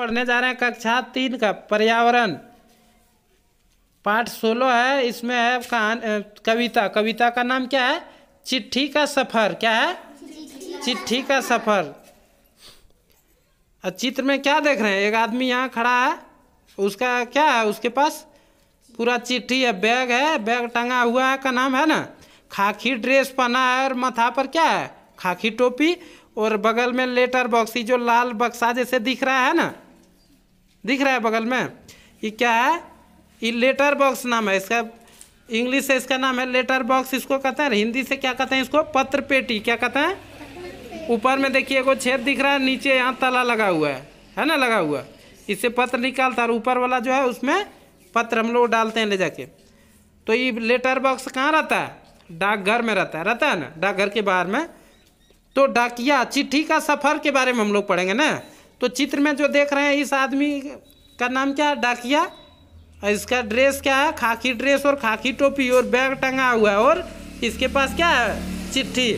पढ़ने जा रहे हैं कक्षा तीन का पर्यावरण पाठ सोलह है इसमें है कहान कविता कविता का नाम क्या है चिट्ठी का सफ़र क्या है चिट्ठी का सफ़र और चित्र में क्या देख रहे हैं एक आदमी यहाँ खड़ा है उसका क्या है उसके पास पूरा चिट्ठी है बैग है बैग टंगा हुआ है का नाम है ना खाकी ड्रेस पहना है और माथा पर क्या है खाकी टोपी और बगल में लेटर बॉक्स जो लाल बक्सा जैसे दिख रहा है ना दिख रहा है बगल में ये क्या है ये लेटर बॉक्स नाम है इसका इंग्लिश से इसका नाम है लेटर बॉक्स इसको कहते हैं हिंदी से क्या कहते हैं इसको पत्र पेटी क्या कहते हैं ऊपर में देखिए वो छेद दिख रहा है नीचे यहाँ तला लगा हुआ है है ना लगा हुआ इससे पत्र निकालता है ऊपर वाला जो है उसमें पत्र हम लोग डालते हैं ले जाके तो ये लेटर बॉक्स कहाँ रहता है डाकघर में रहता है रहता है ना डाकघर के बाहर में तो डाकिया चिट्ठी का सफ़र के बारे में हम लोग पढ़ेंगे ना तो चित्र में जो देख रहे हैं इस आदमी का नाम क्या है डाकिया इसका ड्रेस क्या है खाकी ड्रेस और खाकी टोपी और बैग टंगा हुआ है और इसके पास क्या है चिट्ठी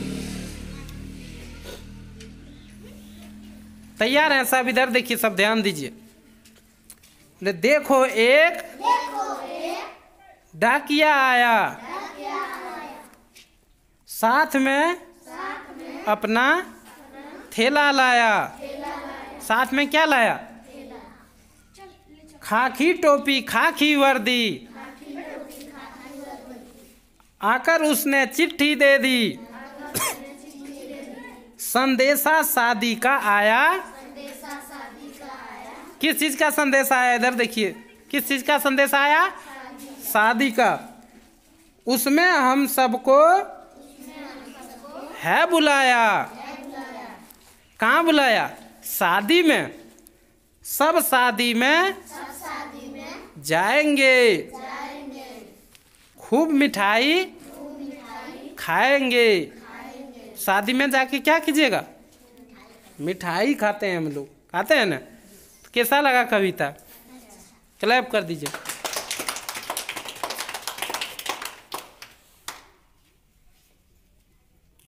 तैयार है सब इधर देखिए सब ध्यान दीजिए देखो एक, एक डाकिया आया, आया। साथ में, साथ में अपना, अपना थैला लाया साथ में क्या लाया खाखी टोपी खाखी वर्दी आकर उसने चिट्ठी दे दी संदेशा शादी का आया किस चीज का संदेश आया इधर देखिए किस चीज का संदेश आया शादी का उसमें हम सबको है बुलाया कहाँ बुलाया शादी में सब शादी में, जाएंगे, खूब मिठाई खाएंगे, खाएंगे। शादी में जाके क्या कीजिएगा मिठाई खाते हैं हम लोग खाते हैं ना तो कैसा लगा कविता क्लैप कर दीजिए